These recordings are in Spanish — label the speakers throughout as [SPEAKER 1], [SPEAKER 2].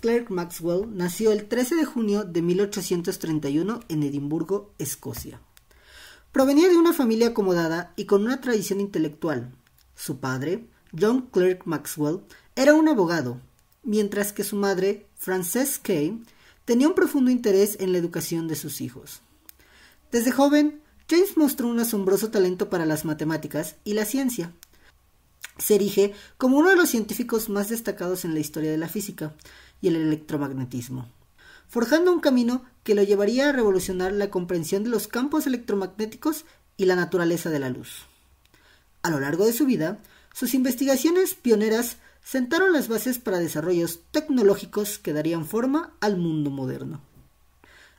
[SPEAKER 1] Clerk Maxwell nació el 13 de junio de 1831 en Edimburgo, Escocia. Provenía de una familia acomodada y con una tradición intelectual. Su padre, John Clerk Maxwell, era un abogado, mientras que su madre, Frances Kay, tenía un profundo interés en la educación de sus hijos. Desde joven, James mostró un asombroso talento para las matemáticas y la ciencia, se erige como uno de los científicos más destacados en la historia de la física y el electromagnetismo, forjando un camino que lo llevaría a revolucionar la comprensión de los campos electromagnéticos y la naturaleza de la luz. A lo largo de su vida, sus investigaciones pioneras sentaron las bases para desarrollos tecnológicos que darían forma al mundo moderno.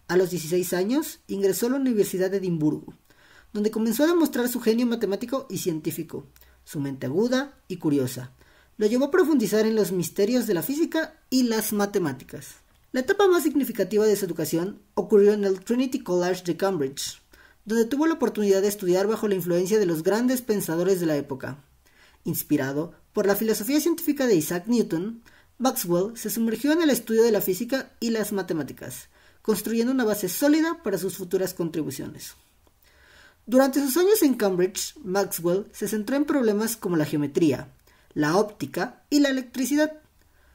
[SPEAKER 1] A los 16 años ingresó a la Universidad de Edimburgo, donde comenzó a demostrar su genio matemático y científico, su mente aguda y curiosa. Lo llevó a profundizar en los misterios de la física y las matemáticas. La etapa más significativa de su educación ocurrió en el Trinity College de Cambridge, donde tuvo la oportunidad de estudiar bajo la influencia de los grandes pensadores de la época. Inspirado por la filosofía científica de Isaac Newton, Maxwell se sumergió en el estudio de la física y las matemáticas, construyendo una base sólida para sus futuras contribuciones. Durante sus años en Cambridge, Maxwell se centró en problemas como la geometría, la óptica y la electricidad.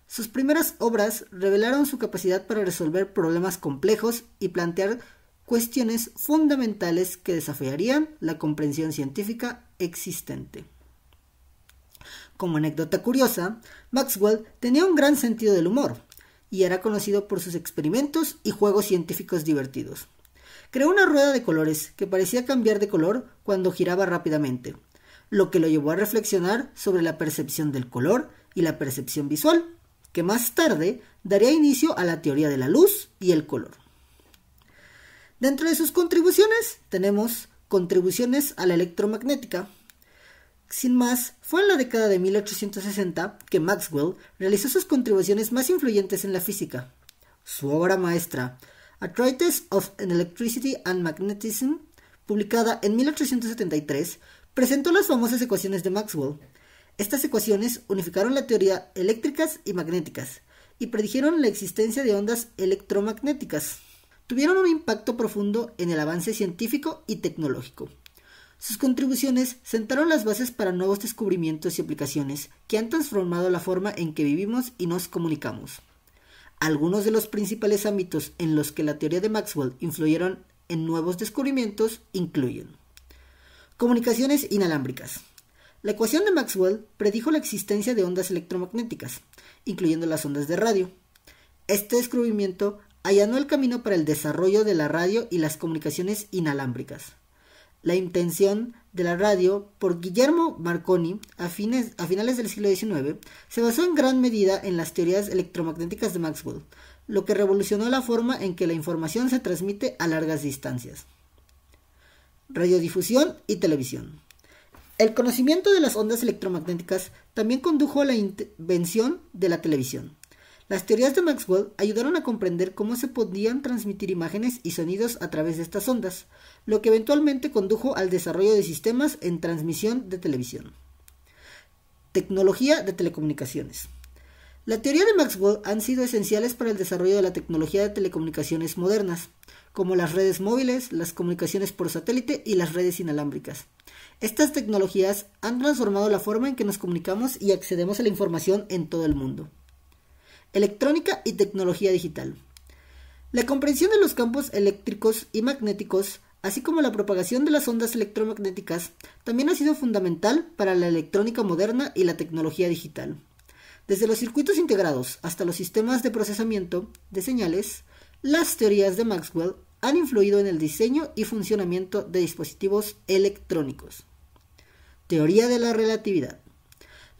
[SPEAKER 1] Sus primeras obras revelaron su capacidad para resolver problemas complejos y plantear cuestiones fundamentales que desafiarían la comprensión científica existente. Como anécdota curiosa, Maxwell tenía un gran sentido del humor y era conocido por sus experimentos y juegos científicos divertidos. Creó una rueda de colores que parecía cambiar de color cuando giraba rápidamente, lo que lo llevó a reflexionar sobre la percepción del color y la percepción visual, que más tarde daría inicio a la teoría de la luz y el color. Dentro de sus contribuciones tenemos contribuciones a la electromagnética. Sin más, fue en la década de 1860 que Maxwell realizó sus contribuciones más influyentes en la física. Su obra maestra, a Treatise of Electricity and Magnetism, publicada en 1873, presentó las famosas ecuaciones de Maxwell. Estas ecuaciones unificaron la teoría eléctricas y magnéticas y predijeron la existencia de ondas electromagnéticas. Tuvieron un impacto profundo en el avance científico y tecnológico. Sus contribuciones sentaron las bases para nuevos descubrimientos y aplicaciones que han transformado la forma en que vivimos y nos comunicamos. Algunos de los principales ámbitos en los que la teoría de Maxwell influyeron en nuevos descubrimientos incluyen comunicaciones inalámbricas. La ecuación de Maxwell predijo la existencia de ondas electromagnéticas, incluyendo las ondas de radio. Este descubrimiento allanó el camino para el desarrollo de la radio y las comunicaciones inalámbricas la intención de la radio por Guillermo Marconi a, fines, a finales del siglo XIX se basó en gran medida en las teorías electromagnéticas de Maxwell, lo que revolucionó la forma en que la información se transmite a largas distancias. Radiodifusión y televisión. El conocimiento de las ondas electromagnéticas también condujo a la invención de la televisión. Las teorías de Maxwell ayudaron a comprender cómo se podían transmitir imágenes y sonidos a través de estas ondas, lo que eventualmente condujo al desarrollo de sistemas en transmisión de televisión. Tecnología de telecomunicaciones. La teoría de Maxwell han sido esenciales para el desarrollo de la tecnología de telecomunicaciones modernas, como las redes móviles, las comunicaciones por satélite y las redes inalámbricas. Estas tecnologías han transformado la forma en que nos comunicamos y accedemos a la información en todo el mundo electrónica y tecnología digital. La comprensión de los campos eléctricos y magnéticos, así como la propagación de las ondas electromagnéticas, también ha sido fundamental para la electrónica moderna y la tecnología digital. Desde los circuitos integrados hasta los sistemas de procesamiento de señales, las teorías de Maxwell han influido en el diseño y funcionamiento de dispositivos electrónicos. Teoría de la relatividad.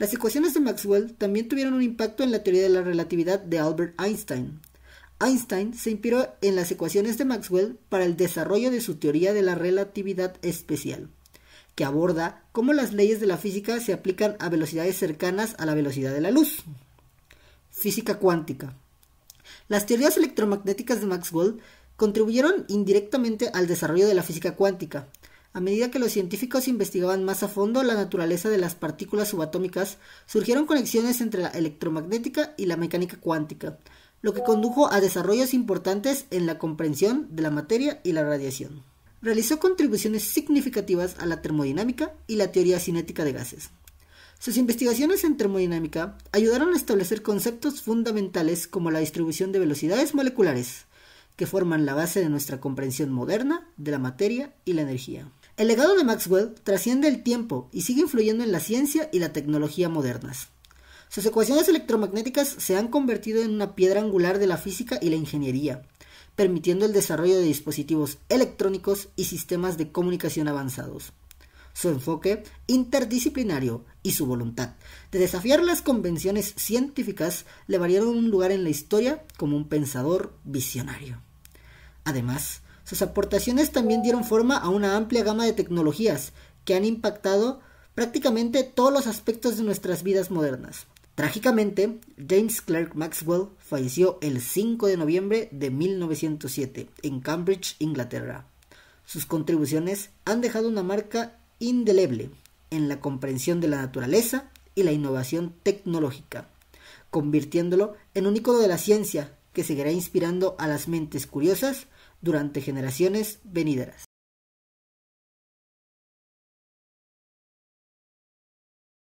[SPEAKER 1] Las ecuaciones de Maxwell también tuvieron un impacto en la teoría de la relatividad de Albert Einstein. Einstein se inspiró en las ecuaciones de Maxwell para el desarrollo de su teoría de la relatividad especial, que aborda cómo las leyes de la física se aplican a velocidades cercanas a la velocidad de la luz. Física cuántica. Las teorías electromagnéticas de Maxwell contribuyeron indirectamente al desarrollo de la física cuántica, a medida que los científicos investigaban más a fondo la naturaleza de las partículas subatómicas, surgieron conexiones entre la electromagnética y la mecánica cuántica, lo que condujo a desarrollos importantes en la comprensión de la materia y la radiación. Realizó contribuciones significativas a la termodinámica y la teoría cinética de gases. Sus investigaciones en termodinámica ayudaron a establecer conceptos fundamentales como la distribución de velocidades moleculares, que forman la base de nuestra comprensión moderna de la materia y la energía. El legado de Maxwell trasciende el tiempo y sigue influyendo en la ciencia y la tecnología modernas. Sus ecuaciones electromagnéticas se han convertido en una piedra angular de la física y la ingeniería, permitiendo el desarrollo de dispositivos electrónicos y sistemas de comunicación avanzados. Su enfoque interdisciplinario y su voluntad de desafiar las convenciones científicas le valieron un lugar en la historia como un pensador visionario. Además, sus aportaciones también dieron forma a una amplia gama de tecnologías que han impactado prácticamente todos los aspectos de nuestras vidas modernas. Trágicamente, James Clerk Maxwell falleció el 5 de noviembre de 1907 en Cambridge, Inglaterra. Sus contribuciones han dejado una marca indeleble en la comprensión de la naturaleza y la innovación tecnológica, convirtiéndolo en un ícono de la ciencia que seguirá inspirando a las mentes curiosas durante generaciones venideras.